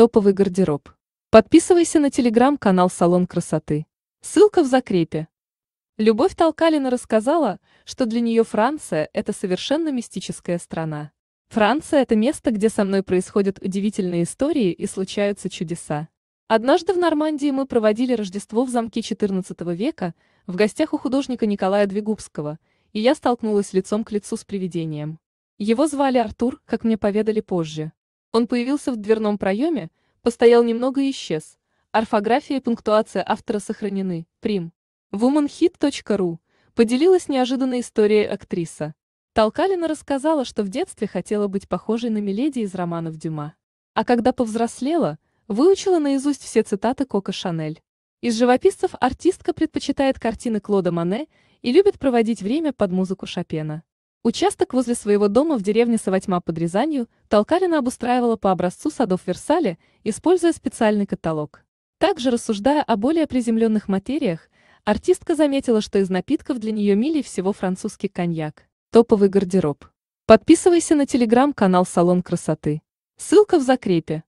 Топовый гардероб. Подписывайся на телеграм-канал «Салон красоты». Ссылка в закрепе. Любовь Толкалина рассказала, что для нее Франция – это совершенно мистическая страна. Франция – это место, где со мной происходят удивительные истории и случаются чудеса. Однажды в Нормандии мы проводили Рождество в замке XIV века в гостях у художника Николая Двигубского, и я столкнулась лицом к лицу с привидением. Его звали Артур, как мне поведали позже. Он появился в дверном проеме, постоял немного и исчез. Орфография и пунктуация автора сохранены. Прим. womanhit.ru поделилась неожиданной историей актриса. Толкалина рассказала, что в детстве хотела быть похожей на Миледи из романов Дюма. А когда повзрослела, выучила наизусть все цитаты Кока Шанель. Из живописцев артистка предпочитает картины Клода Мане и любит проводить время под музыку Шопена. Участок возле своего дома в деревне Саватьма под Рязанью Толкалина обустраивала по образцу садов Версаля, используя специальный каталог. Также рассуждая о более приземленных материях, артистка заметила, что из напитков для нее мили всего французский коньяк. Топовый гардероб. Подписывайся на телеграм-канал «Салон красоты». Ссылка в закрепе.